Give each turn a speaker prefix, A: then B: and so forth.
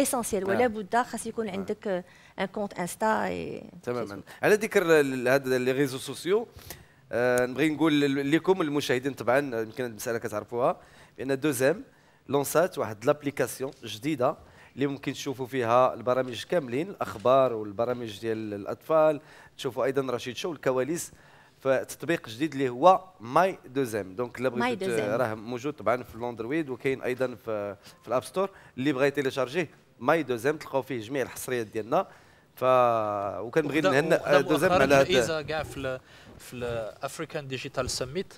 A: اسونسيال ولا بد خاص يكون عندك ان كونت انستا
B: تماما على ذكر هذا لي ريزو سوسيو نبغي نقول لكم المشاهدين طبعا يمكن المساله كتعرفوها بان دوزيم لونسات واحد لابليكاسيون جديده اللي ممكن تشوفوا فيها البرامج كاملين الاخبار والبرامج ديال الاطفال تشوفوا ايضا رشيد شو الكواليس فتطبيق جديد اللي هو ماي دوزيم دونك لا بغيت راه موجود طبعا في الاندرويد وكاين ايضا في, في الاب ستور اللي بغا يتيليشارجيه ماي دوزيام تلقاو فيه جميع الحصريات ديالنا ف وكنبغي نهنا دوزيام على
C: كاع في في الافريكان ديجيتال سميت